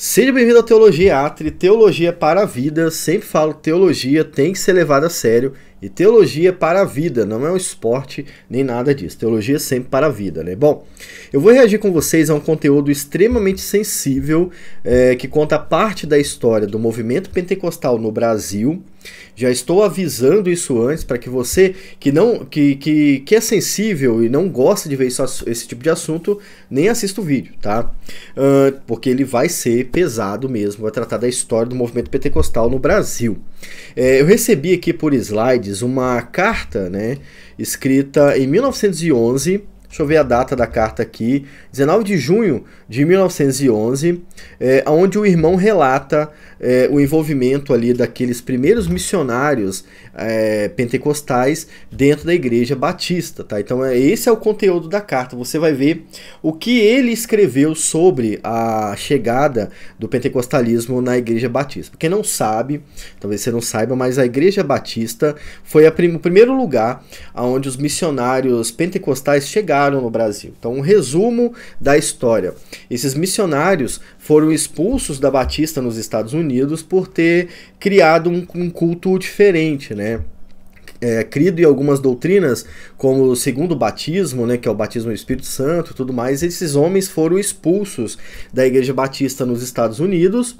Seja bem-vindo à Teologia Atri, Teologia para a Vida. Sempre falo que teologia tem que ser levada a sério e teologia para a vida, não é um esporte nem nada disso. Teologia é sempre para a vida, né? Bom, eu vou reagir com vocês a um conteúdo extremamente sensível é, que conta parte da história do movimento pentecostal no Brasil. Já estou avisando isso antes para que você que não que, que, que é sensível e não gosta de ver isso, esse tipo de assunto nem assista o vídeo, tá? Uh, porque ele vai ser pesado mesmo, vai tratar da história do movimento pentecostal no Brasil. É, eu recebi aqui por slides uma carta, né, escrita em 1911 Deixa eu ver a data da carta aqui. 19 de junho de 1911, é, onde o irmão relata é, o envolvimento ali daqueles primeiros missionários é, pentecostais dentro da igreja batista, tá? Então é, esse é o conteúdo da carta. Você vai ver o que ele escreveu sobre a chegada do pentecostalismo na igreja batista. Quem não sabe, talvez você não saiba, mas a igreja batista foi prim o primeiro lugar aonde os missionários pentecostais chegaram no Brasil. Então um resumo da história: esses missionários foram expulsos da Batista nos Estados Unidos por ter criado um, um culto diferente, né? É, crido em algumas doutrinas, como o segundo batismo, né, que é o batismo do Espírito Santo e tudo mais, esses homens foram expulsos da Igreja Batista nos Estados Unidos.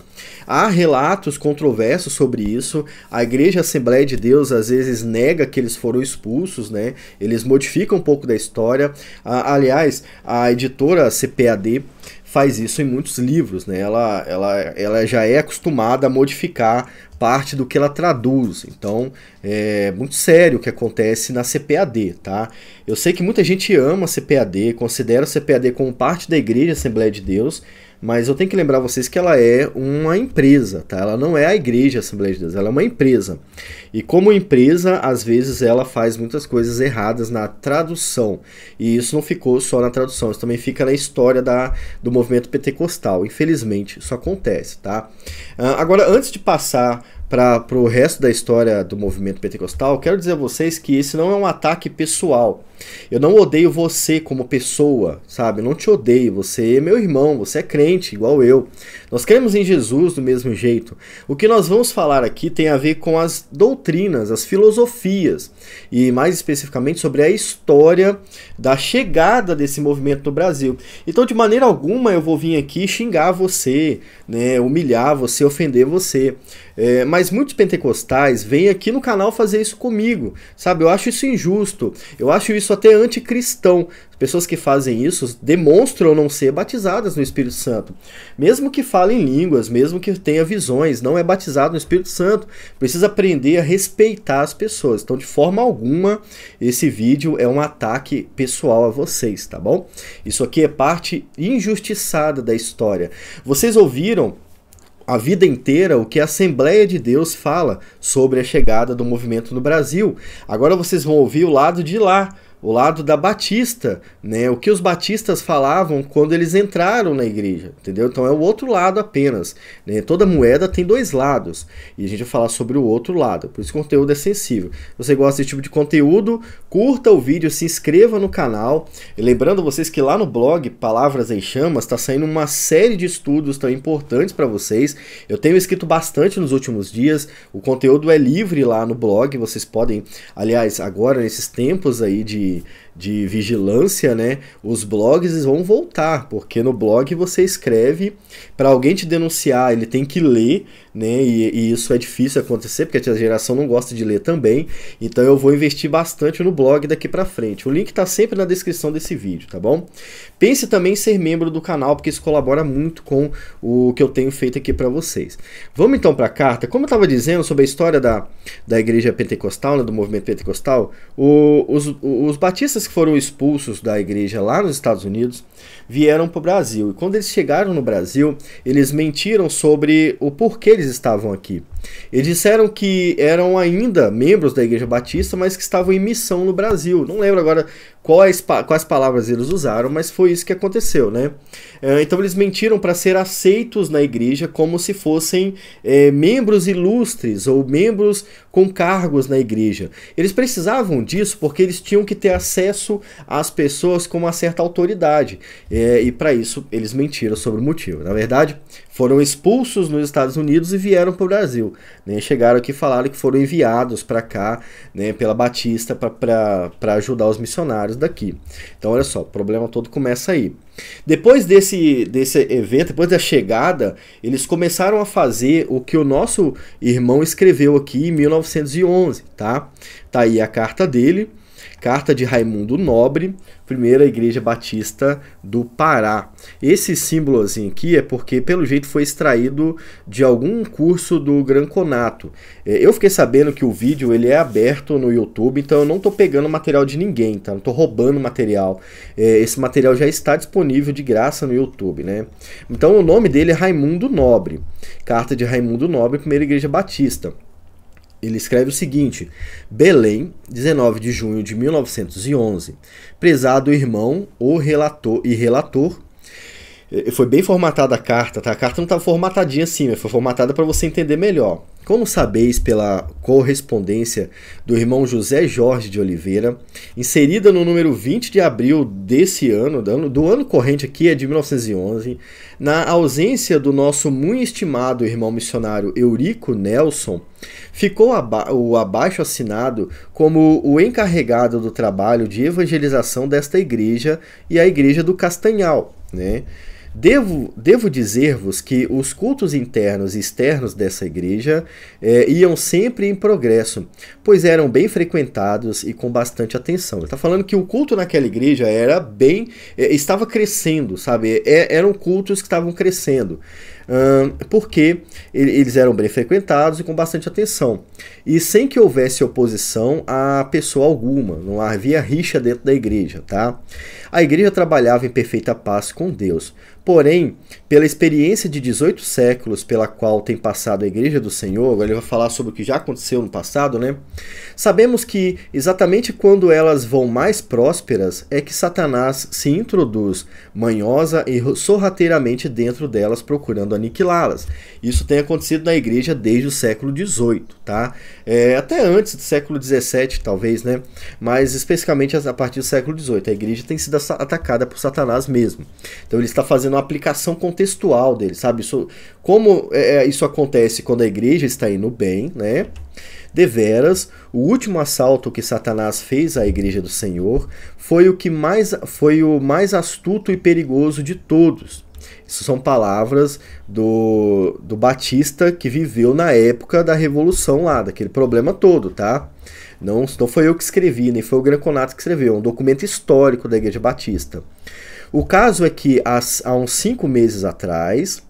Há relatos controversos sobre isso. A Igreja Assembleia de Deus às vezes nega que eles foram expulsos, né? eles modificam um pouco da história. Ah, aliás, a editora CPAD faz isso em muitos livros, né? Ela, ela, ela já é acostumada a modificar parte do que ela traduz. Então, é muito sério o que acontece na CPAD, tá? Eu sei que muita gente ama a CPAD, considera a CPAD como parte da Igreja Assembleia de Deus, mas eu tenho que lembrar vocês que ela é uma empresa, tá? Ela não é a igreja Assembleia de Deus, ela é uma empresa. E como empresa, às vezes ela faz muitas coisas erradas na tradução. E isso não ficou só na tradução, isso também fica na história da, do movimento pentecostal. Infelizmente, isso acontece, tá? Ah, agora, antes de passar para o resto da história do movimento pentecostal, quero dizer a vocês que esse não é um ataque pessoal. Eu não odeio você como pessoa, sabe? Eu não te odeio. Você é meu irmão, você é crente, igual eu. Nós cremos em Jesus do mesmo jeito. O que nós vamos falar aqui tem a ver com as doutrinas, as filosofias, e mais especificamente sobre a história da chegada desse movimento no Brasil. Então, de maneira alguma, eu vou vir aqui xingar você, né? humilhar você, ofender você. É, mas muitos pentecostais vêm aqui no canal fazer isso comigo, sabe? Eu acho isso injusto, eu acho isso isso até anticristão. As pessoas que fazem isso demonstram não ser batizadas no Espírito Santo. Mesmo que falem línguas, mesmo que tenha visões, não é batizado no Espírito Santo. Precisa aprender a respeitar as pessoas. Então, de forma alguma, esse vídeo é um ataque pessoal a vocês, tá bom? Isso aqui é parte injustiçada da história. Vocês ouviram a vida inteira o que a Assembleia de Deus fala sobre a chegada do movimento no Brasil. Agora vocês vão ouvir o lado de lá, o lado da Batista, né? O que os batistas falavam quando eles entraram na igreja, entendeu? Então é o outro lado apenas, né? Toda moeda tem dois lados e a gente vai falar sobre o outro lado. Por isso o conteúdo é sensível. Se você gosta desse tipo de conteúdo? Curta o vídeo, se inscreva no canal. E lembrando vocês que lá no blog Palavras em Chamas está saindo uma série de estudos tão importantes para vocês. Eu tenho escrito bastante nos últimos dias. O conteúdo é livre lá no blog, vocês podem, aliás, agora nesses tempos aí de de de vigilância, né? Os blogs vão voltar, porque no blog você escreve para alguém te denunciar, ele tem que ler, né? E, e, isso é difícil acontecer porque a geração não gosta de ler também. Então eu vou investir bastante no blog daqui para frente. O link está sempre na descrição desse vídeo, tá bom? Pense também em ser membro do canal porque isso colabora muito com o que eu tenho feito aqui para vocês. Vamos então para a carta. Como eu estava dizendo sobre a história da, da igreja pentecostal, né, do movimento pentecostal, o, os, os batistas que foram expulsos da igreja lá nos Estados Unidos vieram para o Brasil. E quando eles chegaram no Brasil, eles mentiram sobre o porquê eles estavam aqui. Eles disseram que eram ainda membros da Igreja Batista, mas que estavam em missão no Brasil. Não lembro agora quais, quais palavras eles usaram, mas foi isso que aconteceu, né? Eh, então eles mentiram para ser aceitos na igreja como se fossem é, membros ilustres ou membros com cargos na igreja. Eles precisavam disso porque eles tinham que ter acesso às pessoas com uma certa autoridade é, e para isso eles mentiram sobre o motivo. Na verdade, foram expulsos nos Estados Unidos e vieram para o Brasil. Né? Chegaram aqui e falaram que foram enviados para cá né, pela Batista para ajudar os missionários daqui. Então, olha só, o problema todo começa aí. Depois desse, desse evento, depois da chegada, eles começaram a fazer o que o nosso irmão escreveu aqui em 1911, tá? Tá aí a carta dele, Carta de Raimundo Nobre, primeira igreja batista do Pará. Esse símbolozinho aqui é porque, pelo jeito, foi extraído de algum curso do Gran Conato. É, eu fiquei sabendo que o vídeo ele é aberto no YouTube, então eu não estou pegando material de ninguém, tá? Não estou roubando material. É, esse material já está disponível de graça no YouTube, né? Então o nome dele é Raimundo Nobre. Carta de Raimundo Nobre, primeira igreja batista ele escreve o seguinte: Belém, 19 de junho de 1911. Prezado irmão o relator e relator. Eh, foi bem formatada a carta, tá? A carta não estava formatadinha assim, foi formatada para você entender melhor. Como sabeis pela correspondência do irmão José Jorge de Oliveira, inserida no número 20 de abril desse ano, do ano, do ano corrente aqui é de 1911, na ausência do nosso muito estimado irmão missionário Eurico Nelson, ficou aba o abaixo assinado como o encarregado do trabalho de evangelização desta igreja e a igreja do Castanhal, né? Devo, devo dizer-vos que os cultos internos e externos dessa igreja é, iam sempre em progresso, pois eram bem frequentados e com bastante atenção. Ele está falando que o culto naquela igreja era bem. É, estava crescendo, sabe? É, eram cultos que estavam crescendo porque eles eram bem frequentados e com bastante atenção, e sem que houvesse oposição a pessoa alguma, não havia rixa dentro da igreja, tá? A igreja trabalhava em perfeita paz com Deus, porém pela experiência de 18 séculos pela qual tem passado a Igreja do Senhor, agora ele vai falar sobre o que já aconteceu no passado, né? Sabemos que exatamente quando elas vão mais prósperas é que Satanás se introduz manhosa e sorrateiramente dentro delas procurando aniquilá-las. Isso tem acontecido na igreja desde o século XVIII, tá? É, até antes do século XVII, talvez, né? Mas especificamente a partir do século XVIII, a igreja tem sido atacada por Satanás mesmo. Então ele está fazendo uma aplicação contextual dele, sabe? Isso, como é, é isso acontece quando a igreja está indo bem, né? Deveras, o último assalto que Satanás fez à igreja do Senhor foi o que mais foi o mais astuto e perigoso de todos isso são palavras do, do Batista que viveu na época da Revolução lá, daquele problema todo, tá? Não, não foi eu que escrevi, nem foi o Granconato que escreveu, é um documento histórico da Igreja Batista. O caso é que há, há uns cinco meses atrás,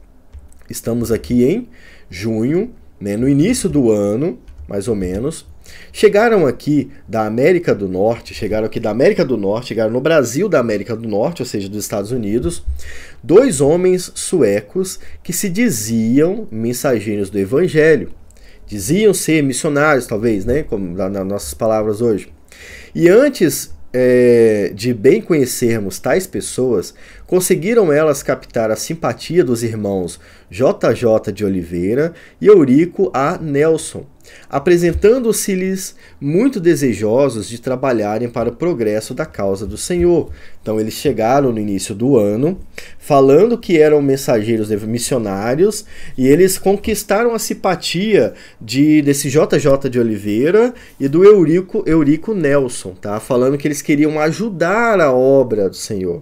estamos aqui em junho, né, no início do ano, mais ou menos, Chegaram aqui da América do Norte, chegaram aqui da América do Norte, chegaram no Brasil da América do Norte, ou seja, dos Estados Unidos, dois homens suecos que se diziam mensageiros do Evangelho. Diziam ser missionários, talvez, né? Como nas nossas palavras hoje. E antes é, de bem conhecermos tais pessoas, conseguiram elas captar a simpatia dos irmãos JJ de Oliveira e Eurico A. Nelson apresentando-se-lhes muito desejosos de trabalharem para o progresso da causa do Senhor. Então eles chegaram no início do ano, falando que eram mensageiros missionários, e eles conquistaram a simpatia de desse JJ de Oliveira e do Eurico, Eurico Nelson, tá? Falando que eles queriam ajudar a obra do Senhor.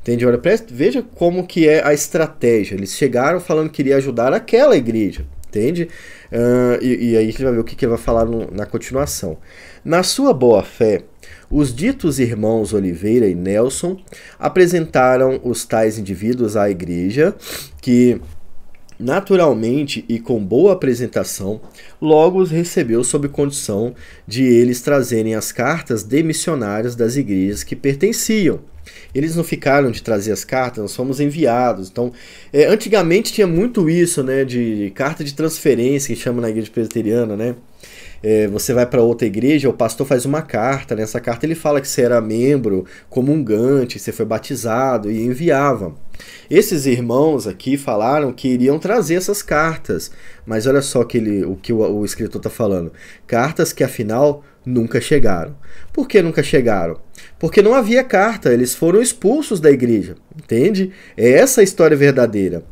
Entende? Olha, veja como que é a estratégia. Eles chegaram falando que queria ajudar aquela igreja entende? Uh, e, e, aí a gente vai ver o que, que ele vai falar no, na continuação. Na sua boa-fé, os ditos irmãos Oliveira e Nelson apresentaram os tais indivíduos à igreja, que naturalmente e com boa apresentação, logo os recebeu sob condição de eles trazerem as cartas demissionárias das igrejas que pertenciam. Eles não ficaram de trazer as cartas, nós fomos enviados. Então, é, antigamente tinha muito isso, né? De carta de transferência, que chama na igreja presbiteriana, né? É, você vai para outra igreja, o pastor faz uma carta, nessa né? carta ele fala que você era membro, comungante, você foi batizado e enviava. Esses irmãos aqui falaram que iriam trazer essas cartas, mas olha só que ele, o que o, o escritor está falando: cartas que afinal nunca chegaram. Por que nunca chegaram? Porque não havia carta, eles foram expulsos da igreja, entende? É essa a história verdadeira.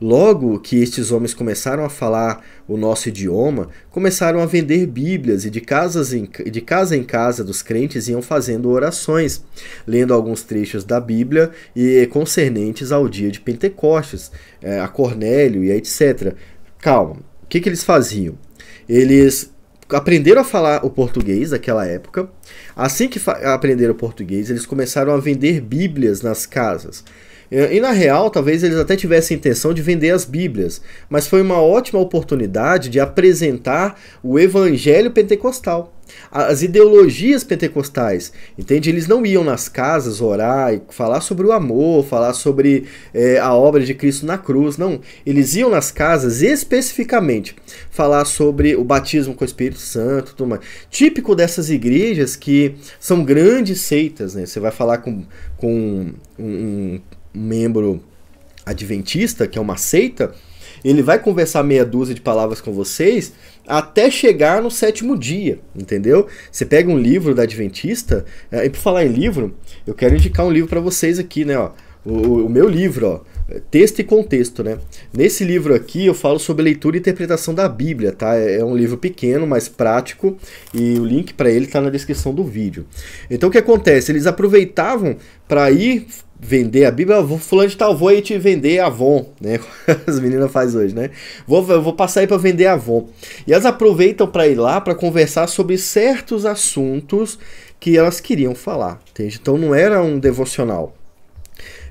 Logo que estes homens começaram a falar o nosso idioma, começaram a vender Bíblias e de, casas em, de casa em casa dos crentes iam fazendo orações, lendo alguns trechos da Bíblia e concernentes ao dia de Pentecostes, eh, a Cornélio e etc. Calma, o que, que eles faziam? Eles aprenderam a falar o português naquela época. Assim que aprenderam o português, eles começaram a vender Bíblias nas casas. É, e na real, talvez eles até tivessem a intenção de vender as Bíblias, mas foi uma ótima oportunidade de apresentar o evangelho pentecostal as ideologias pentecostais, entende? Eles não iam nas casas orar e falar sobre o amor, falar sobre é, a obra de Cristo na cruz, não. Eles iam nas casas especificamente falar sobre o batismo com o Espírito Santo, tudo mais. Típico dessas igrejas que são grandes seitas, né? Você vai falar com, com um, um membro adventista, que é uma seita, ele vai conversar meia dúzia de palavras com vocês até chegar no sétimo dia, entendeu? Você pega um livro da Adventista, eh, e por falar em livro, eu quero indicar um livro para vocês aqui, né? Ó, o, o, meu livro, ó, texto e contexto, né? Nesse livro aqui eu falo sobre leitura e interpretação da Bíblia, tá? É, é um livro pequeno, mas prático, e o link para ele está na descrição do vídeo. Então o que acontece? Eles aproveitavam para ir vender a Bíblia, vou fulano de tal, vou aí te vender Avon, né? As meninas faz hoje, né? Vou, vou passar aí para vender Avon. E elas aproveitam para ir lá para conversar sobre certos assuntos que elas queriam falar, entende? Então não era um devocional,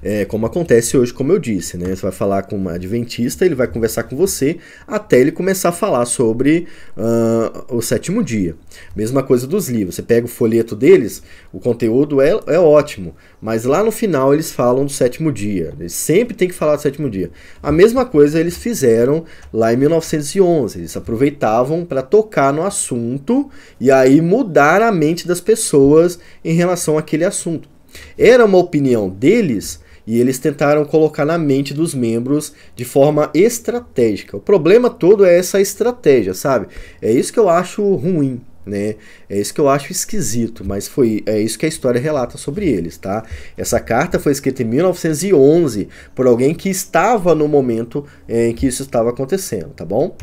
é, como acontece hoje, como eu disse, né? Você vai falar com um adventista, ele vai conversar com você até ele começar a falar sobre uh, o sétimo dia. Mesma coisa dos livros. Você pega o folheto deles, o conteúdo é, é ótimo, mas lá no final eles falam do sétimo dia. Eles sempre tem que falar do sétimo dia. A mesma coisa eles fizeram lá em 1911. Eles aproveitavam para tocar no assunto e aí mudar a mente das pessoas em relação àquele assunto. Era uma opinião deles, e eles tentaram colocar na mente dos membros de forma estratégica. O problema todo é essa estratégia, sabe? É isso que eu acho ruim. Né? É isso que eu acho esquisito, mas foi é isso que a história relata sobre eles, tá? Essa carta foi escrita em 1911 por alguém que estava no momento é, em que isso estava acontecendo, tá bom?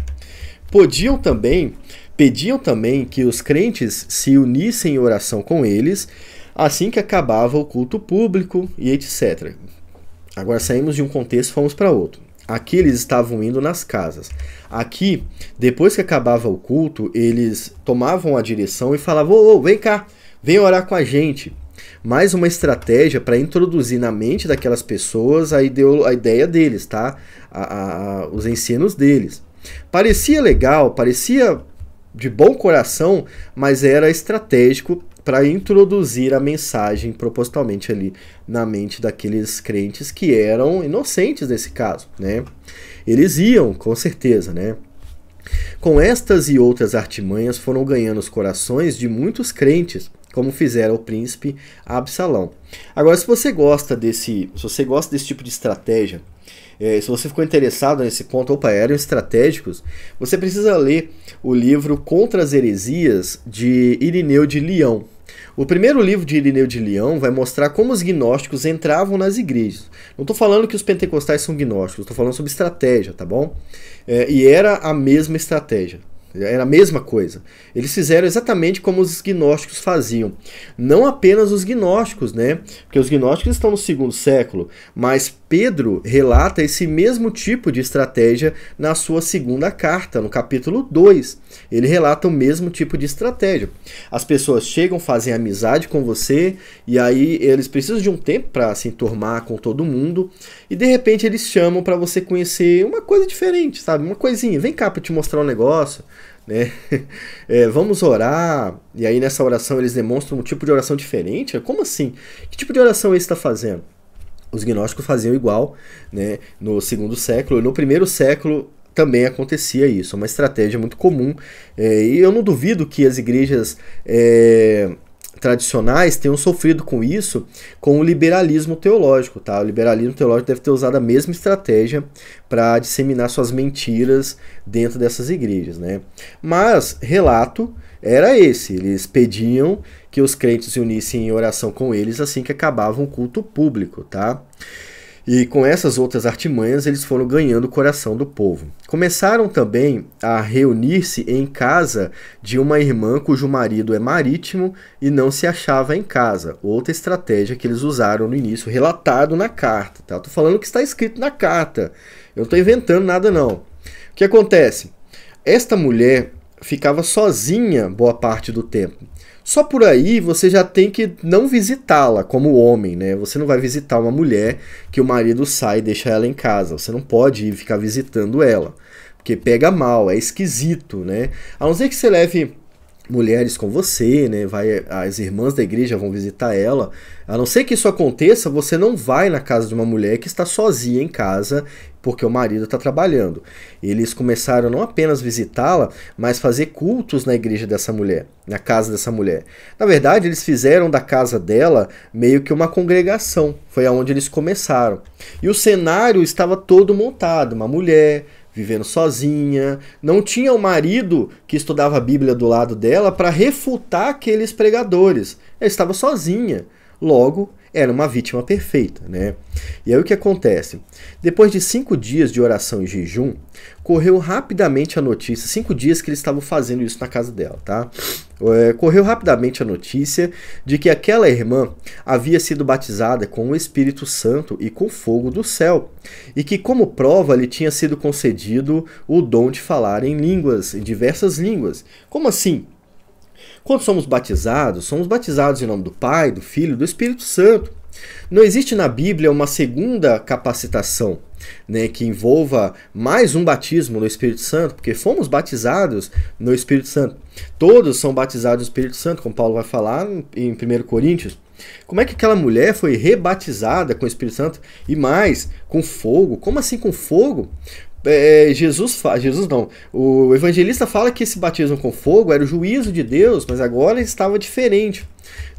Podiam também pediam também que os crentes se unissem em oração com eles assim que acabava o culto público e etc. Agora saímos de um contexto e fomos para outro. Aqui eles estavam indo nas casas. Aqui, depois que acabava o culto, eles tomavam a direção e falavam: ô, ô vem cá, vem orar com a gente. Mais uma estratégia para introduzir na mente daquelas pessoas a, ideolo a ideia deles, tá? A, a, os ensinos deles. Parecia legal, parecia de bom coração, mas era estratégico para introduzir a mensagem propositalmente ali na mente daqueles crentes que eram inocentes nesse caso, né? Eles iam, com certeza, né? Com estas e outras artimanhas foram ganhando os corações de muitos crentes, como fizeram o príncipe Absalão. Agora, se você gosta desse, se você gosta desse tipo de estratégia, é, se você ficou interessado nesse ponto, opa, eram estratégicos, você precisa ler o livro Contra as Heresias de Irineu de Leão. O primeiro livro de Irineu de Leão vai mostrar como os gnósticos entravam nas igrejas. Não estou falando que os pentecostais são gnósticos, estou falando sobre estratégia, tá bom? É, e era a mesma estratégia. Era a mesma coisa. Eles fizeram exatamente como os gnósticos faziam. Não apenas os gnósticos, né? Porque os gnósticos estão no segundo século, mas Pedro relata esse mesmo tipo de estratégia na sua segunda carta, no capítulo 2. Ele relata o mesmo tipo de estratégia. As pessoas chegam, fazem amizade com você e aí eles precisam de um tempo para se entormar com todo mundo e de repente eles chamam para você conhecer uma coisa diferente, sabe? Uma coisinha, vem cá para te mostrar um negócio. Né? É, vamos orar, e aí nessa oração eles demonstram um tipo de oração diferente? Como assim? Que tipo de oração ele é está fazendo? os gnósticos faziam igual né, no segundo século. No primeiro século, também acontecia isso, é uma estratégia muito comum. É, e eu não duvido que as igrejas é, tradicionais tenham sofrido com isso, com o liberalismo teológico. Tá? O liberalismo teológico deve ter usado a mesma estratégia para disseminar suas mentiras dentro dessas igrejas. Né? Mas relato era esse: eles pediam que os crentes se unissem em oração com eles assim que acabavam o culto público. Tá? E com essas outras artimanhas, eles foram ganhando o coração do povo. Começaram também a reunir-se em casa de uma irmã cujo marido é marítimo e não se achava em casa. Outra estratégia que eles usaram no início, relatado na carta. Tá? falando que está escrito na carta. Eu não estou inventando nada, não. O que acontece? Esta mulher ficava sozinha boa parte do tempo. Só por aí você já tem que não visitá-la como homem, né? Você não vai visitar uma mulher que o marido sai e deixa ela em casa. Você não pode ir ficar visitando ela, porque pega mal, é esquisito, né? A não ser que você leve mulheres com você, né? Vai, as irmãs da igreja vão visitar ela. A não ser que isso aconteça, você não vai na casa de uma mulher que está sozinha em casa porque o marido está trabalhando. Eles começaram não apenas visitá-la, mas fazer cultos na igreja dessa mulher, na casa dessa mulher. Na verdade, eles fizeram da casa dela meio que uma congregação. Foi aonde eles começaram. E o cenário estava todo montado, uma mulher vivendo sozinha, não tinha o marido que estudava a Bíblia do lado dela para refutar aqueles pregadores. Ela estava sozinha. Logo, era uma vítima perfeita, né? E aí o que acontece? Depois de cinco dias de oração e jejum, correu rapidamente a notícia, cinco dias que eles estavam fazendo isso na casa dela, tá? É, correu rapidamente a notícia de que aquela irmã havia sido batizada com o Espírito Santo e com fogo do céu, e que, como prova, lhe tinha sido concedido o dom de falar em línguas, em diversas línguas. Como assim? Quando somos batizados, somos batizados em nome do Pai, do Filho, do Espírito Santo. Não existe na Bíblia uma segunda capacitação né, que envolva mais um batismo no Espírito Santo, porque fomos batizados no Espírito Santo. Todos são batizados no Espírito Santo, como Paulo vai falar em 1 Coríntios. Como é que aquela mulher foi rebatizada com o Espírito Santo e mais com fogo? Como assim com fogo? É, é, Jesus fala, Jesus não, o evangelista fala que esse batismo com fogo era o juízo de Deus, mas agora estava diferente.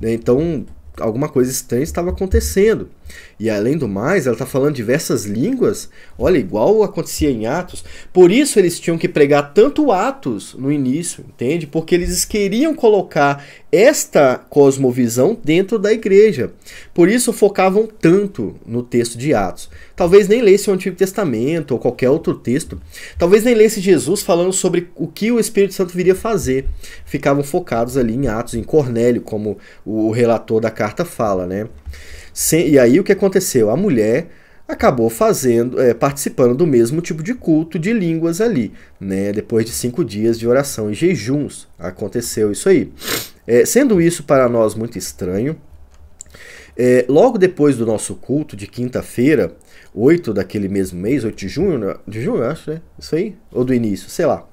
Né? Então, alguma coisa estranha estava acontecendo. E além do mais, ela está falando diversas línguas, olha, igual acontecia em Atos. Por isso eles tinham que pregar tanto Atos no início, entende? Porque eles queriam colocar esta cosmovisão dentro da igreja. Por isso focavam tanto no texto de Atos. Talvez nem lesse o Antigo Testamento ou qualquer outro texto. Talvez nem lesse Jesus falando sobre o que o Espírito Santo viria fazer. Ficavam focados ali em Atos, em Cornélio, como o relator da carta fala, né? Sem, e aí o que aconteceu? A mulher acabou fazendo, é, participando do mesmo tipo de culto de línguas ali, né? Depois de cinco dias de oração e jejuns, aconteceu isso aí. É, sendo isso para nós muito estranho, é, logo depois do nosso culto de quinta-feira, 8 daquele mesmo mês, 8 de junho, né? de junho, acho, né? Isso aí? Ou do início, sei lá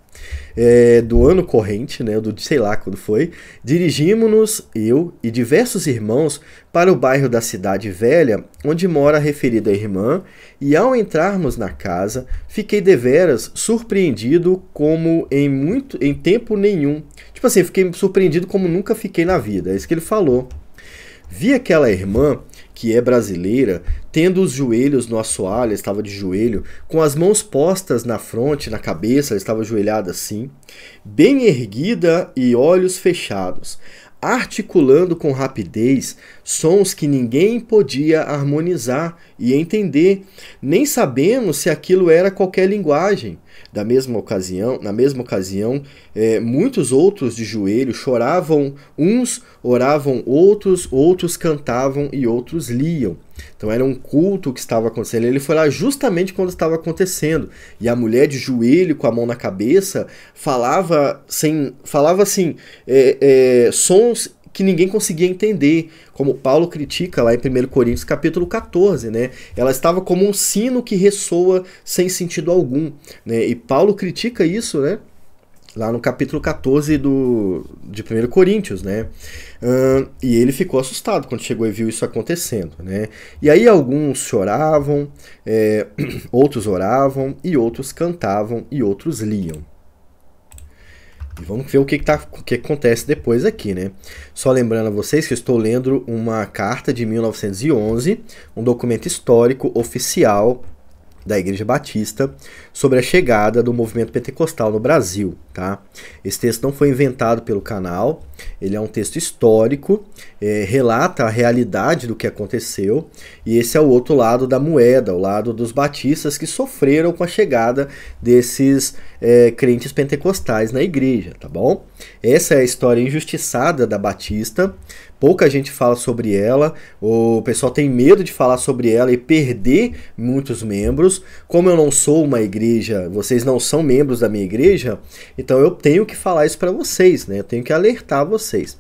é, do ano corrente, né, do sei lá quando foi, dirigimos-nos, eu e diversos irmãos, para o bairro da Cidade Velha, onde mora a referida irmã, e ao entrarmos na casa, fiquei deveras surpreendido como em muito em tempo nenhum. Tipo assim, fiquei surpreendido como nunca fiquei na vida, é isso que ele falou. Vi aquela irmã que é brasileira, tendo os joelhos no assoalho, estava de joelho, com as mãos postas na fronte, na cabeça, estava ajoelhada assim, bem erguida e olhos fechados articulando com rapidez sons que ninguém podia harmonizar e entender. Nem sabemos se aquilo era qualquer linguagem. Da mesma ocasião, na mesma ocasião, é, muitos outros de joelho choravam, uns oravam, outros, outros cantavam e outros liam. Então era um culto que estava acontecendo. Ele foi lá justamente quando estava acontecendo. E a mulher de joelho, com a mão na cabeça, falava sem, falava assim, é, é, sons que ninguém conseguia entender, como Paulo critica lá em 1 Coríntios capítulo 14, né? Ela estava como um sino que ressoa sem sentido algum, né? E Paulo critica isso, né? lá no capítulo 14 do, de 1 Coríntios, né? Uh, e ele ficou assustado quando chegou e viu isso acontecendo, né? E aí alguns choravam, é, outros oravam, e outros cantavam, e outros liam. E vamos ver o que, que, tá, o que acontece depois aqui, né? Só lembrando a vocês que estou lendo uma carta de 1911, um documento histórico oficial da Igreja Batista sobre a chegada do movimento pentecostal no Brasil. Tá? Esse texto não foi inventado pelo canal, ele é um texto histórico, é, relata a realidade do que aconteceu, e esse é o outro lado da moeda, o lado dos batistas que sofreram com a chegada desses é, crentes pentecostais na igreja, tá bom? Essa é a história injustiçada da Batista, pouca gente fala sobre ela, o pessoal tem medo de falar sobre ela e perder muitos membros. Como eu não sou uma igreja, vocês não são membros da minha igreja, então eu tenho que falar isso para vocês, né? Eu tenho que alertar vocês.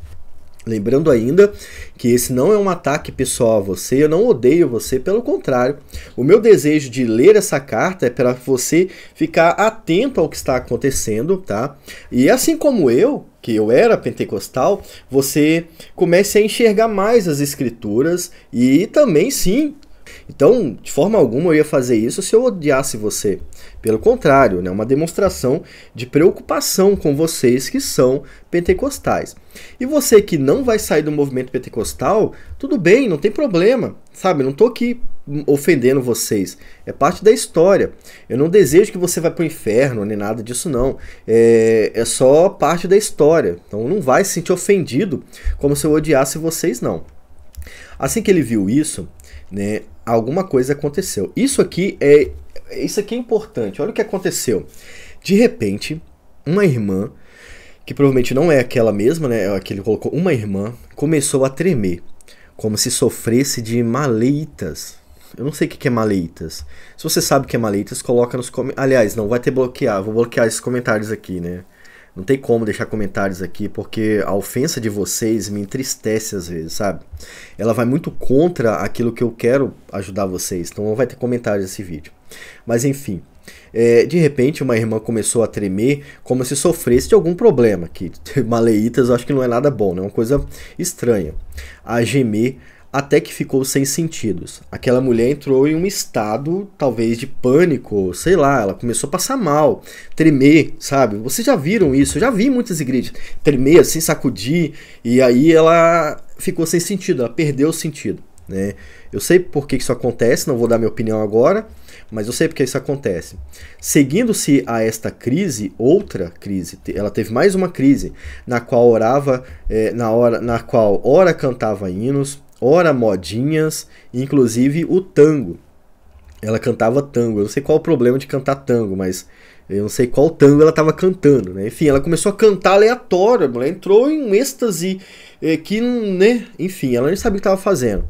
Lembrando ainda que esse não é um ataque pessoal a você, eu não odeio você, pelo contrário. O meu desejo de ler essa carta é para você ficar atento ao que está acontecendo, tá? E assim como eu, que eu era pentecostal, você comece a enxergar mais as escrituras e também sim então, de forma alguma eu ia fazer isso se eu odiasse você. Pelo contrário, é né? uma demonstração de preocupação com vocês que são pentecostais. E você que não vai sair do movimento pentecostal, tudo bem, não tem problema, sabe? não estou aqui ofendendo vocês. É parte da história. Eu não desejo que você vá para o inferno nem nada disso, não. É, é só parte da história. Então não vai se sentir ofendido como se eu odiasse vocês, não. Assim que ele viu isso, né, alguma coisa aconteceu. Isso aqui é isso aqui é importante. Olha o que aconteceu. De repente, uma irmã que provavelmente não é aquela mesma, né? É Aquele colocou uma irmã começou a tremer, como se sofresse de maleitas. Eu não sei o que é maleitas. Se você sabe o que é maleitas, coloca nos comentários. Aliás, não vai ter bloquear. Vou bloquear esses comentários aqui, né? Não tem como deixar comentários aqui, porque a ofensa de vocês me entristece às vezes, sabe? Ela vai muito contra aquilo que eu quero ajudar vocês, então não vai ter comentários nesse vídeo. Mas enfim, é, de repente uma irmã começou a tremer como se sofresse de algum problema, que maleitas eu acho que não é nada bom, né? é né? uma coisa estranha. A gemer até que ficou sem sentidos. Aquela mulher entrou em um estado, talvez, de pânico, sei lá, ela começou a passar mal, tremer, sabe? Vocês já viram isso, eu já vi muitas igrejas tremer, assim, sacudir, e aí ela ficou sem sentido, ela perdeu o sentido, né? Eu sei por que isso acontece, não vou dar minha opinião agora, mas eu sei porque isso acontece. Seguindo-se a esta crise, outra crise, ela teve mais uma crise, na qual orava, eh, na, hora, na qual ora cantava hinos, ora modinhas, inclusive o tango. Ela cantava tango. Eu não sei qual o problema de cantar tango, mas eu não sei qual tango ela estava cantando, né? Enfim, ela começou a cantar aleatória, ela entrou em um êxtase é, que, né? Enfim, ela nem sabia o que estava fazendo.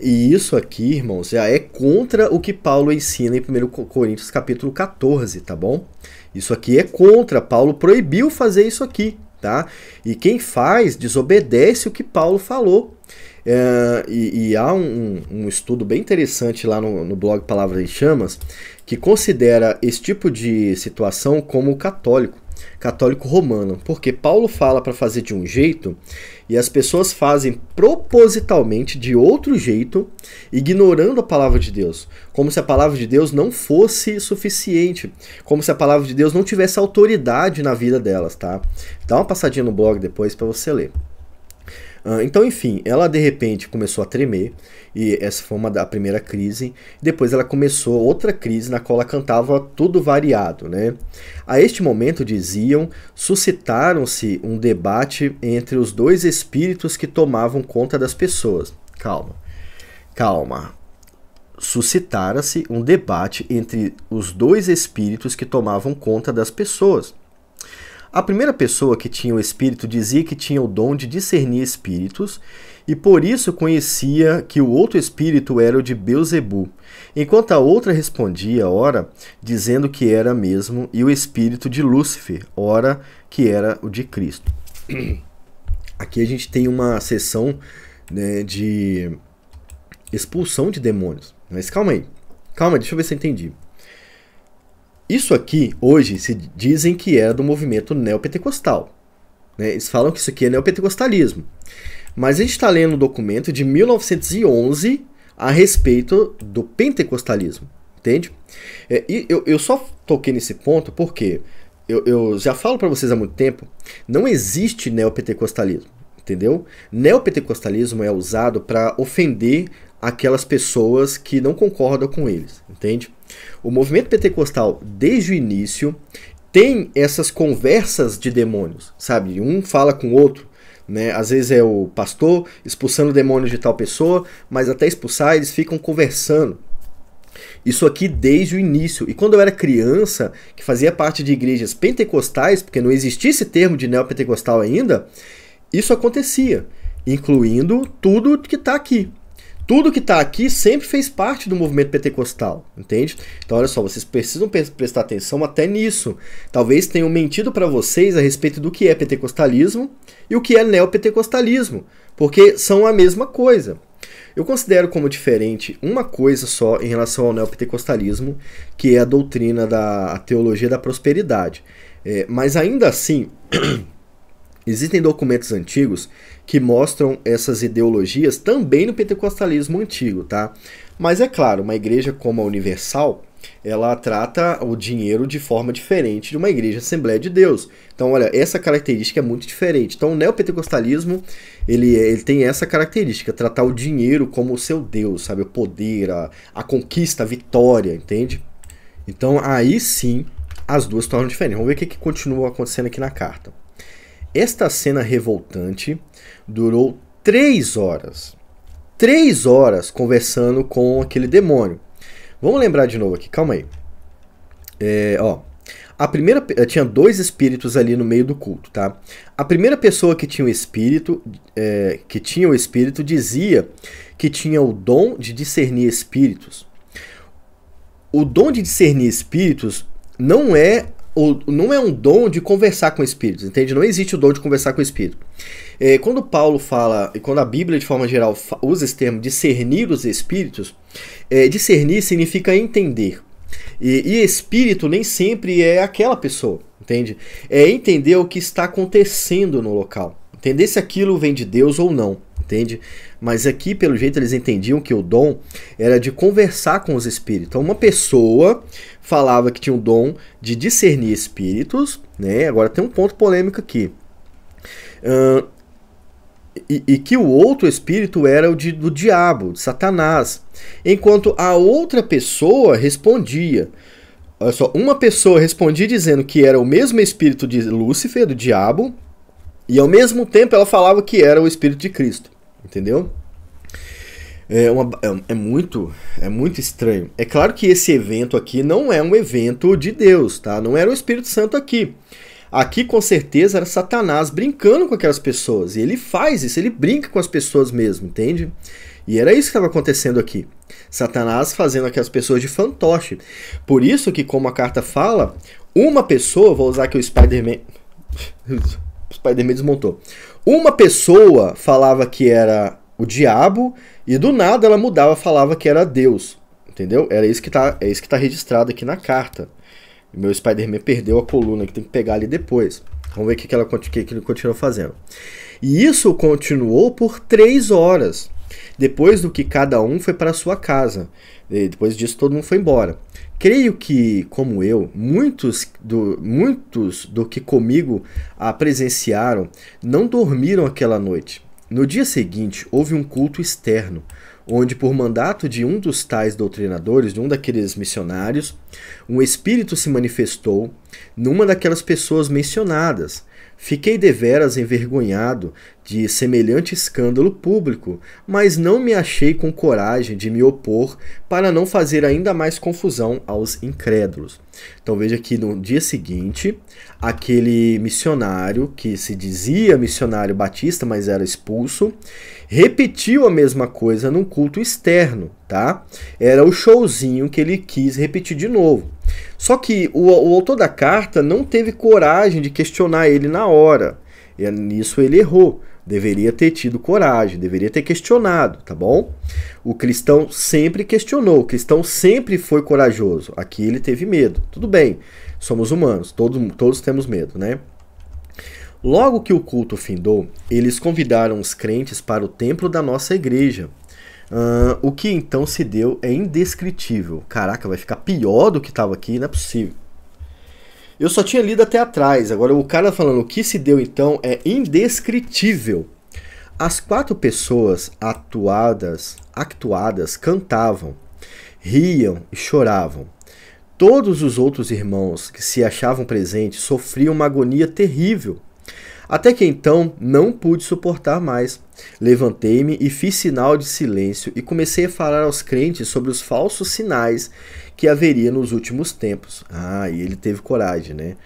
E isso aqui, irmãos, já é contra o que Paulo ensina em 1 Coríntios capítulo 14, tá bom? Isso aqui é contra, Paulo proibiu fazer isso aqui, tá? E quem faz desobedece o que Paulo falou. É, e, e, há um, um, estudo bem interessante lá no, no blog Palavras em Chamas que considera esse tipo de situação como católico, católico romano, porque Paulo fala para fazer de um jeito e as pessoas fazem propositalmente de outro jeito, ignorando a palavra de Deus, como se a palavra de Deus não fosse suficiente, como se a palavra de Deus não tivesse autoridade na vida delas, tá? Dá uma passadinha no blog depois para você ler. Ah, então, enfim, ela de repente começou a tremer, e essa foi uma da primeira crise. Depois ela começou outra crise na qual ela cantava tudo variado, né? A este momento, diziam, suscitaram-se um debate entre os dois espíritos que tomavam conta das pessoas. Calma. Calma suscitara-se um debate entre os dois espíritos que tomavam conta das pessoas. A primeira pessoa que tinha o espírito dizia que tinha o dom de discernir espíritos e por isso conhecia que o outro espírito era o de Beuzebu, enquanto a outra respondia, ora, dizendo que era mesmo, e o espírito de Lúcifer, ora, que era o de Cristo. Aqui a gente tem uma sessão né, de expulsão de demônios. Mas calma aí, calma, deixa eu ver se eu entendi. Isso aqui, hoje, se dizem que é do movimento neopentecostal. Né? Eles falam que isso aqui é neopentecostalismo. Mas a gente está lendo um documento de 1911 a respeito do pentecostalismo, entende? É, e eu, eu só toquei nesse ponto porque eu, eu, já falo para vocês há muito tempo, não existe neopentecostalismo, entendeu? Neopentecostalismo é usado para ofender aquelas pessoas que não concordam com eles, entende? o movimento pentecostal, desde o início, tem essas conversas de demônios, sabe? Um fala com o outro. Né? Às vezes é o pastor expulsando demônios de tal pessoa, mas até expulsar eles ficam conversando. Isso aqui desde o início. E quando eu era criança, que fazia parte de igrejas pentecostais, porque não existia esse termo de neopentecostal ainda, isso acontecia, incluindo tudo que está aqui tudo que está aqui sempre fez parte do movimento pentecostal, entende? Então, olha só, vocês precisam prestar atenção até nisso. Talvez tenham mentido para vocês a respeito do que é pentecostalismo e o que é neopentecostalismo, porque são a mesma coisa. Eu considero como diferente uma coisa só em relação ao neopentecostalismo, que é a doutrina da a teologia da prosperidade. É, mas ainda assim, Existem documentos antigos que mostram essas ideologias também no pentecostalismo antigo, tá? Mas é claro, uma igreja como a Universal, ela trata o dinheiro de forma diferente de uma igreja Assembleia de Deus. Então, olha, essa característica é muito diferente. Então, o neopentecostalismo, ele, ele tem essa característica, tratar o dinheiro como o seu Deus, sabe? O poder, a, a conquista, a vitória, entende? Então, aí sim, as duas tornam diferentes. Vamos ver o que, que continua acontecendo aqui na carta. Esta cena revoltante durou três horas. Três horas conversando com aquele demônio. Vamos lembrar de novo aqui, calma aí. É, ó, a primeira eh, tinha dois espíritos ali no meio do culto, tá? A primeira pessoa que tinha o espírito, é, que tinha o espírito, dizia que tinha o dom de discernir espíritos. O dom de discernir espíritos não é o, não é um dom de conversar com espíritos, entende? Não existe o dom de conversar com espírito. É, quando Paulo fala, e quando a Bíblia de forma geral usa esse termo discernir os espíritos, é, discernir significa entender. E, e espírito nem sempre é aquela pessoa, entende? É entender o que está acontecendo no local. Entender se aquilo vem de Deus ou não entende? Mas aqui, pelo jeito, eles entendiam que o dom era de conversar com os espíritos. Então, uma pessoa falava que tinha o dom de discernir espíritos, né? Agora tem um ponto polêmico aqui. Uh, e, e, que o outro espírito era o de, do diabo, de Satanás. Enquanto a outra pessoa respondia. Olha só, uma pessoa respondia dizendo que era o mesmo espírito de Lúcifer, do diabo, e ao mesmo tempo ela falava que era o espírito de Cristo. Entendeu? É, uma, é, é, muito é muito estranho. É claro que esse evento aqui não é um evento de Deus, tá? Não era o Espírito Santo aqui. Aqui com certeza era Satanás brincando com aquelas pessoas. E ele faz isso, ele brinca com as pessoas mesmo, entende? E era isso que estava acontecendo aqui. Satanás fazendo aquelas pessoas de fantoche. Por isso que, como a carta fala, uma pessoa, vou usar aqui o Spider-Man. o Spider-Man desmontou. Uma pessoa falava que era o diabo e do nada ela mudava, falava que era Deus, entendeu? Era isso que tá, é isso que tá registrado aqui na carta. Meu Spider-Man perdeu a coluna que tem que pegar ali depois. Vamos ver o que, que, ela, que, que ele continuou fazendo. E isso continuou por três horas. Depois do que cada um foi para sua casa. E depois disso, todo mundo foi embora. Creio que, como eu, muitos do, muitos do que comigo a presenciaram não dormiram aquela noite. No dia seguinte, houve um culto externo, onde, por mandato de um dos tais doutrinadores, de um daqueles missionários, um espírito se manifestou numa daquelas pessoas mencionadas, Fiquei deveras envergonhado de semelhante escândalo público, mas não me achei com coragem de me opor para não fazer ainda mais confusão aos incrédulos. Então veja que no dia seguinte, aquele missionário que se dizia missionário batista, mas era expulso, repetiu a mesma coisa num culto externo, tá? Era o showzinho que ele quis repetir de novo. Só que o, o autor da carta não teve coragem de questionar ele na hora. E é nisso ele errou. Deveria ter tido coragem, deveria ter questionado, tá bom? O cristão sempre questionou, o cristão sempre foi corajoso. Aqui ele teve medo. Tudo bem, somos humanos, todos, todos temos medo, né? Logo que o culto findou, eles convidaram os crentes para o templo da nossa igreja o que então se deu é indescritível. Caraca, vai ficar pior do que estava aqui, não é possível. Eu só tinha lido até atrás, agora o cara falando o que se deu então é indescritível. As quatro pessoas atuadas, actuadas cantavam, riam e choravam. Todos os outros irmãos que se achavam presentes sofriam uma agonia terrível. Até que então não pude suportar mais. Levantei-me e fiz sinal de silêncio e comecei a falar aos crentes sobre os falsos sinais que haveria nos últimos tempos. Ah, e ele teve coragem, né?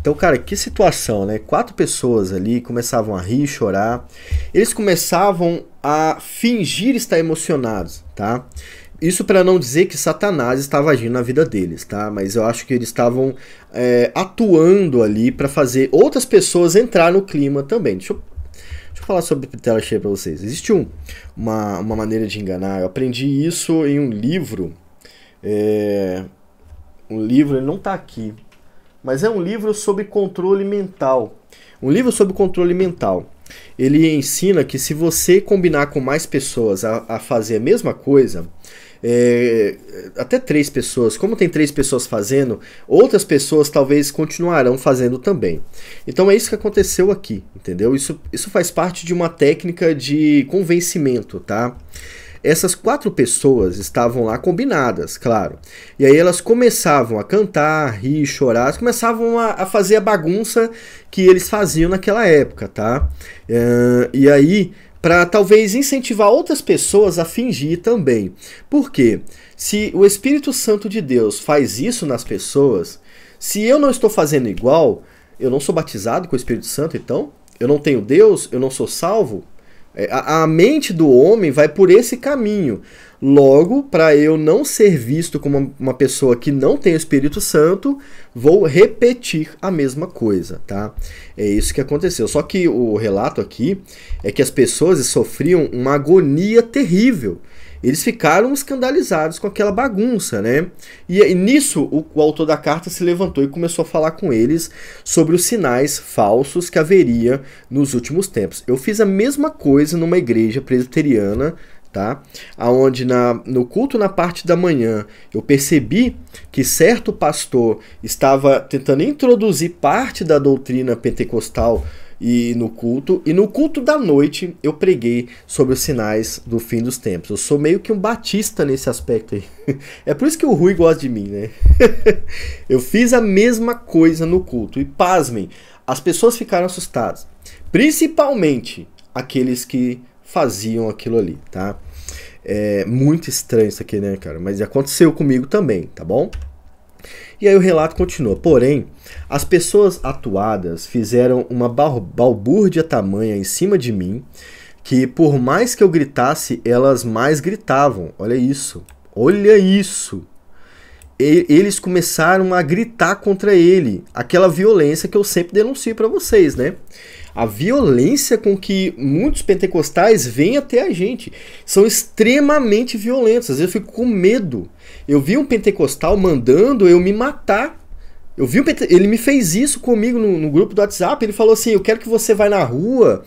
Então, cara, que situação, né? Quatro pessoas ali começavam a rir, chorar. Eles começavam a fingir estar emocionados, tá? Isso para não dizer que Satanás estava agindo na vida deles, tá? Mas eu acho que eles estavam é, atuando ali para fazer outras pessoas entrar no clima também. Deixa eu, deixa eu falar sobre tela cheia para vocês. Existe um, uma, uma maneira de enganar. Eu aprendi isso em um livro. É, um livro, ele não tá aqui, mas é um livro sobre controle mental. Um livro sobre controle mental. Ele ensina que se você combinar com mais pessoas a, a fazer a mesma coisa, é, até três pessoas. Como tem três pessoas fazendo, outras pessoas talvez continuarão fazendo também. Então é isso que aconteceu aqui, entendeu? Isso, isso faz parte de uma técnica de convencimento, tá? Essas quatro pessoas estavam lá combinadas, claro. E aí elas começavam a cantar, rir, chorar, começavam a, a fazer a bagunça que eles faziam naquela época, tá? É, e aí para talvez incentivar outras pessoas a fingir também. Porque se o Espírito Santo de Deus faz isso nas pessoas, se eu não estou fazendo igual, eu não sou batizado com o Espírito Santo, então eu não tenho Deus, eu não sou salvo, é, a, a mente do homem vai por esse caminho. Logo, para eu não ser visto como uma pessoa que não tem o Espírito Santo, vou repetir a mesma coisa, tá? É isso que aconteceu. Só que o relato aqui é que as pessoas sofriam uma agonia terrível eles ficaram escandalizados com aquela bagunça, né? E, e nisso o, o, autor da carta se levantou e começou a falar com eles sobre os sinais falsos que haveria nos últimos tempos. Eu fiz a mesma coisa numa igreja presbiteriana, tá? Aonde na, no culto na parte da manhã eu percebi que certo pastor estava tentando introduzir parte da doutrina pentecostal e no culto. E no culto da noite eu preguei sobre os sinais do fim dos tempos. Eu sou meio que um batista nesse aspecto aí. É por isso que o Rui gosta de mim, né? Eu fiz a mesma coisa no culto. E pasmem, as pessoas ficaram assustadas. Principalmente aqueles que faziam aquilo ali, tá? É muito estranho isso aqui, né, cara? Mas aconteceu comigo também, tá bom? E aí o relato continua. Porém, as pessoas atuadas fizeram uma balbúrdia tamanha em cima de mim que, por mais que eu gritasse, elas mais gritavam. Olha isso. Olha isso. eles começaram a gritar contra ele. Aquela violência que eu sempre denuncio para vocês, né? a violência com que muitos pentecostais vêm até a gente. São extremamente violentos. Às vezes eu fico com medo. Eu vi um pentecostal mandando eu me matar. Eu vi um pente... ele me fez isso comigo no, no, grupo do WhatsApp. Ele falou assim: Eu quero que você vá na rua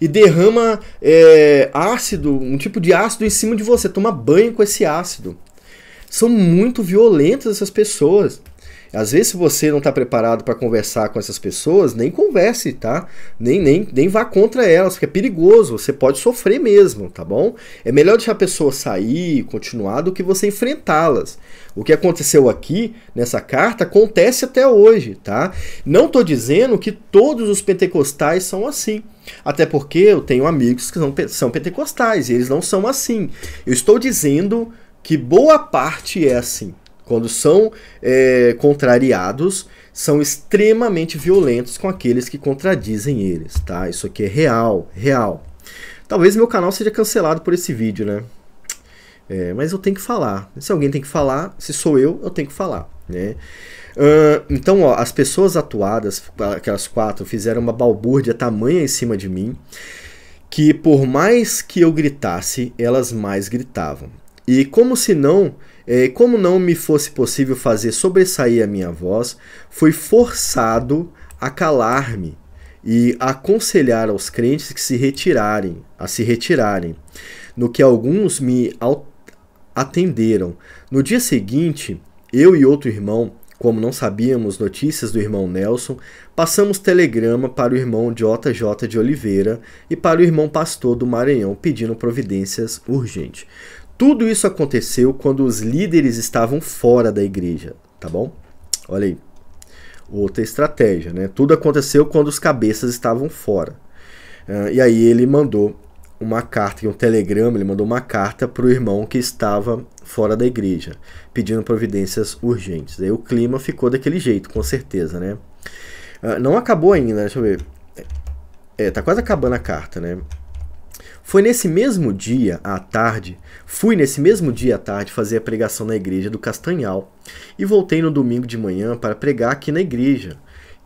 e derrama é, ácido, um tipo de ácido em cima de você. Toma banho com esse ácido. São muito violentas essas pessoas. Às vezes, se você não está preparado para conversar com essas pessoas, nem converse, tá? Nem, nem, nem vá contra elas, porque é perigoso, você pode sofrer mesmo, tá bom? É melhor deixar a pessoa sair, continuar, do que você enfrentá-las. O que aconteceu aqui, nessa carta, acontece até hoje, tá? Não estou dizendo que todos os pentecostais são assim. Até porque eu tenho amigos que são, são pentecostais e eles não são assim. Eu estou dizendo que boa parte é assim quando são é, contrariados, são extremamente violentos com aqueles que contradizem eles, tá? Isso aqui é real, real. Talvez meu canal seja cancelado por esse vídeo, né? É, mas eu tenho que falar. Se alguém tem que falar, se sou eu, eu tenho que falar, né? Uh, então, ó, as pessoas atuadas, aquelas quatro, fizeram uma balbúrdia tamanha em cima de mim que por mais que eu gritasse, elas mais gritavam. E como se não é, como não me fosse possível fazer sobressair a minha voz, fui forçado a calar-me e aconselhar aos crentes que se retirarem, a se retirarem, no que alguns me atenderam. No dia seguinte, eu e outro irmão, como não sabíamos notícias do irmão Nelson, passamos telegrama para o irmão JJ de Oliveira e para o irmão pastor do Maranhão pedindo providências urgentes. Tudo isso aconteceu quando os líderes estavam fora da igreja, tá bom? Olha aí. Outra estratégia, né? Tudo aconteceu quando os cabeças estavam fora. Uh, e aí ele mandou uma carta, um telegrama, ele mandou uma carta para o irmão que estava fora da igreja, pedindo providências urgentes. Aí o clima ficou daquele jeito, com certeza, né? Uh, não acabou ainda, né? deixa eu ver. É, tá quase acabando a carta, né? Foi nesse mesmo dia à tarde, fui nesse mesmo dia à tarde fazer a pregação na igreja do Castanhal e voltei no domingo de manhã para pregar aqui na igreja.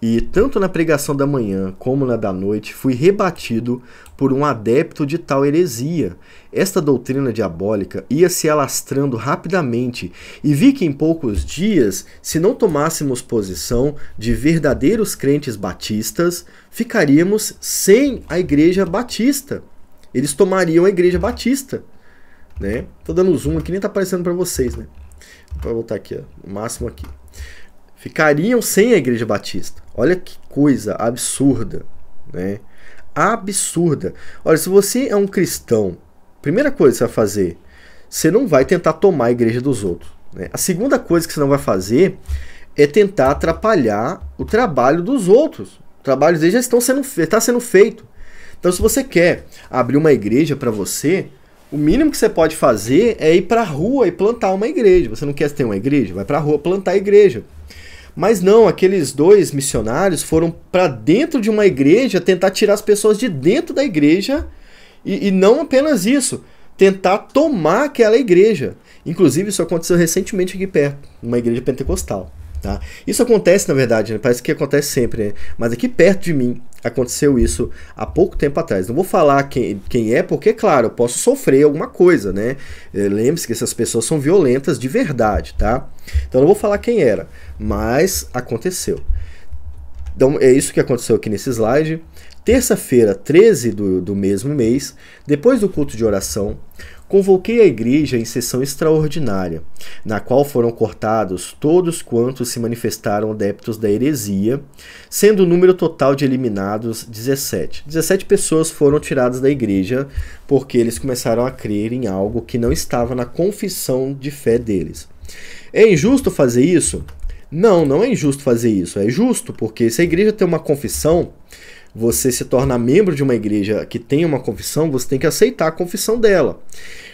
E tanto na pregação da manhã como na da noite fui rebatido por um adepto de tal heresia. Esta doutrina diabólica ia se alastrando rapidamente e vi que em poucos dias, se não tomássemos posição de verdadeiros crentes batistas, ficaríamos sem a igreja batista eles tomariam a igreja batista, né? Tô dando zoom aqui, nem tá aparecendo para vocês, né? Vou voltar aqui, ó, o máximo aqui. Ficariam sem a igreja batista. Olha que coisa absurda, né? Absurda. Olha, se você é um cristão, primeira coisa que você vai fazer, você não vai tentar tomar a igreja dos outros. Né? A segunda coisa que você não vai fazer é tentar atrapalhar o trabalho dos outros. O trabalho deles já estão sendo, está sendo feito. Então, se você quer abrir uma igreja para você, o mínimo que você pode fazer é ir para a rua e plantar uma igreja. Você não quer ter uma igreja? Vai para a rua plantar a igreja. Mas não, aqueles dois missionários foram para dentro de uma igreja tentar tirar as pessoas de dentro da igreja e, e não apenas isso, tentar tomar aquela igreja. Inclusive, isso aconteceu recentemente aqui perto, numa igreja pentecostal. Tá? Isso acontece, na verdade, né? parece que acontece sempre, né? mas aqui perto de mim, aconteceu isso há pouco tempo atrás. Não vou falar quem, quem é, porque, claro, eu posso sofrer alguma coisa, né? Eh, lembre-se que essas pessoas são violentas de verdade, tá? Então não vou falar quem era, mas aconteceu. Então é isso que aconteceu aqui nesse slide. Terça-feira, 13 do, do mesmo mês, depois do culto de oração, convoquei a igreja em sessão extraordinária, na qual foram cortados todos quantos se manifestaram adeptos da heresia, sendo o número total de eliminados 17. 17 pessoas foram tiradas da igreja porque eles começaram a crer em algo que não estava na confissão de fé deles. É injusto fazer isso? Não, não é injusto fazer isso. É justo porque se a igreja tem uma confissão, você se torna membro de uma igreja que tem uma confissão, você tem que aceitar a confissão dela.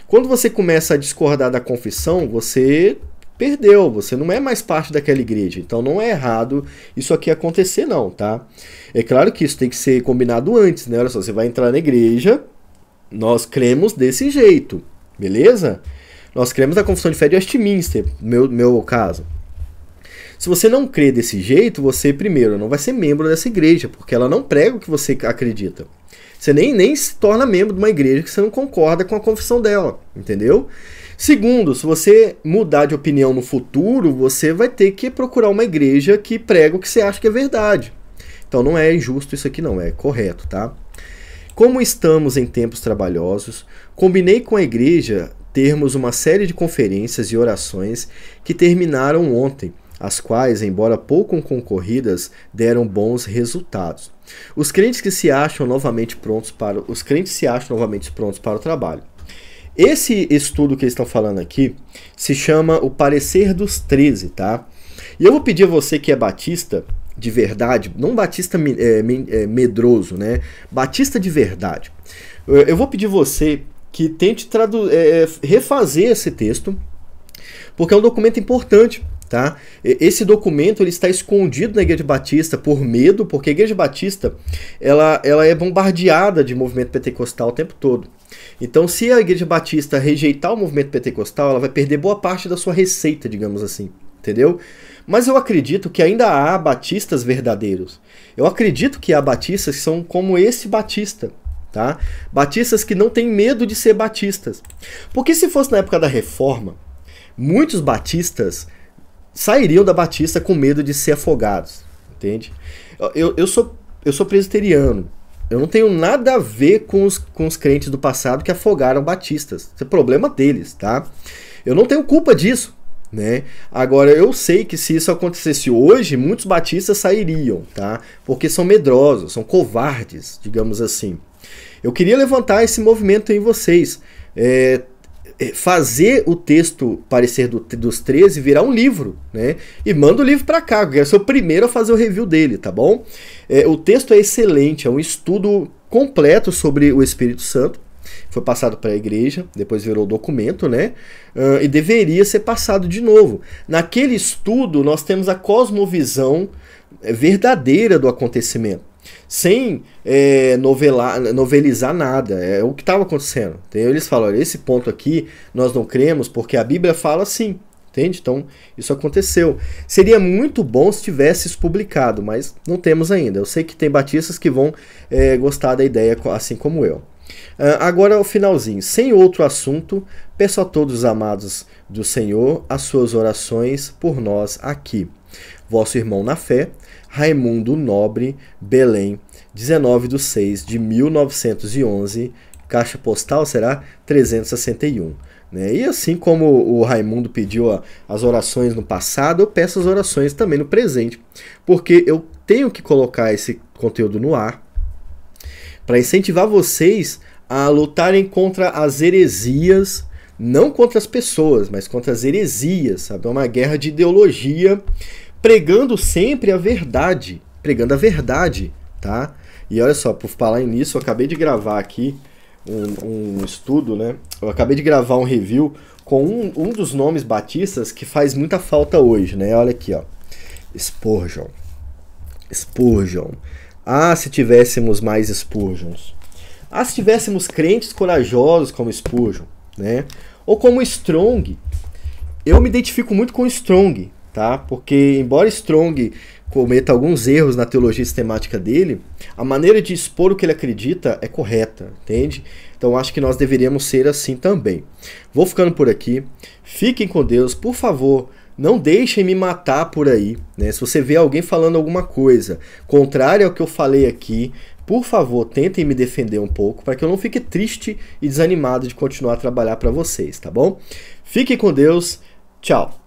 Quando você começa a discordar da confissão, você perdeu, você não é mais parte daquela igreja. Então não é errado isso aqui acontecer não, tá? É claro que isso tem que ser combinado antes, né? Olha só, você vai entrar na igreja, nós cremos desse jeito, beleza? Nós cremos a confissão de fé de Westminster, meu meu caso. Se você não crê desse jeito, você, primeiro, não vai ser membro dessa igreja, porque ela não prega o que você acredita. Você nem, nem se torna membro de uma igreja que você não concorda com a confissão dela, entendeu? Segundo, se você mudar de opinião no futuro, você vai ter que procurar uma igreja que prega o que você acha que é verdade. Então não é injusto isso aqui não, é correto, tá? Como estamos em tempos trabalhosos, combinei com a igreja termos uma série de conferências e orações que terminaram ontem as quais, embora pouco concorridas, deram bons resultados. Os crentes que se acham novamente prontos para os crentes se acham novamente prontos para o trabalho. Esse estudo que eles estão falando aqui se chama O Parecer dos 13, tá? E eu vou pedir a você que é batista de verdade, não batista eh, eh, medroso, né? Batista de verdade. Eu vou pedir você que tente é, refazer esse texto, porque é um documento importante Tá? Esse documento ele está escondido na Igreja Batista por medo, porque a Igreja Batista ela, ela é bombardeada de movimento pentecostal o tempo todo. Então, se a Igreja Batista rejeitar o movimento pentecostal, ela vai perder boa parte da sua receita, digamos assim, entendeu? Mas eu acredito que ainda há batistas verdadeiros. Eu acredito que há batistas que são como esse batista, tá? Batistas que não têm medo de ser batistas. Porque se fosse na época da reforma, muitos batistas sairiam da Batista com medo de ser afogados, entende? Eu, eu, sou, eu sou presbiteriano. Eu não tenho nada a ver com os, com os crentes do passado que afogaram batistas. Isso é problema deles, tá? Eu não tenho culpa disso, né? Agora, eu sei que se isso acontecesse hoje, muitos batistas sairiam, tá? Porque são medrosos, são covardes, digamos assim. Eu queria levantar esse movimento em vocês. É, é, fazer o texto parecer do, dos 13 virar um livro, né? E manda o livro para cá, porque eu é sou o primeiro a fazer o review dele, tá bom? É, o texto é excelente, é um estudo completo sobre o Espírito Santo. Foi passado para a igreja, depois virou documento, né? Uh, e deveria ser passado de novo. Naquele estudo, nós temos a cosmovisão é, verdadeira do acontecimento sem é, novelar, novelizar nada. É o que estava acontecendo. Entendeu? Eles falam: olha, esse ponto aqui nós não cremos porque a Bíblia fala assim. Entende? Então, isso aconteceu. Seria muito bom se tivesse isso publicado, mas não temos ainda. Eu sei que tem batistas que vão é, gostar da ideia, assim como eu. Uh, agora o finalzinho. Sem outro assunto, peço a todos os amados do Senhor as suas orações por nós aqui. Vosso irmão na fé, Raimundo Nobre, Belém, 19 de 6 de 1911, caixa postal será 361. Né? E assim como o Raimundo pediu as orações no passado, eu peço as orações também no presente, porque eu tenho que colocar esse conteúdo no ar para incentivar vocês a lutarem contra as heresias, não contra as pessoas, mas contra as heresias, sabe? É uma guerra de ideologia pregando sempre a verdade, pregando a verdade, tá? E olha só, por falar nisso, eu acabei de gravar aqui um, um estudo, né? Eu acabei de gravar um review com um, um dos nomes batistas que faz muita falta hoje, né? Olha aqui, ó. Spurgeon. Spurgeon. Ah, se tivéssemos mais Spurgeons. Ah, se tivéssemos crentes corajosos como Spurgeon, né? Ou como Strong. Eu me identifico muito com Strong, tá? Porque embora Strong cometa alguns erros na teologia sistemática dele, a maneira de expor o que ele acredita é correta, entende? Então acho que nós deveríamos ser assim também. Vou ficando por aqui. Fiquem com Deus, por favor. Não deixem me matar por aí, né? Se você vê alguém falando alguma coisa contrária ao que eu falei aqui, por favor, tentem me defender um pouco para que eu não fique triste e desanimado de continuar a trabalhar para vocês, tá bom? Fiquem com Deus. Tchau.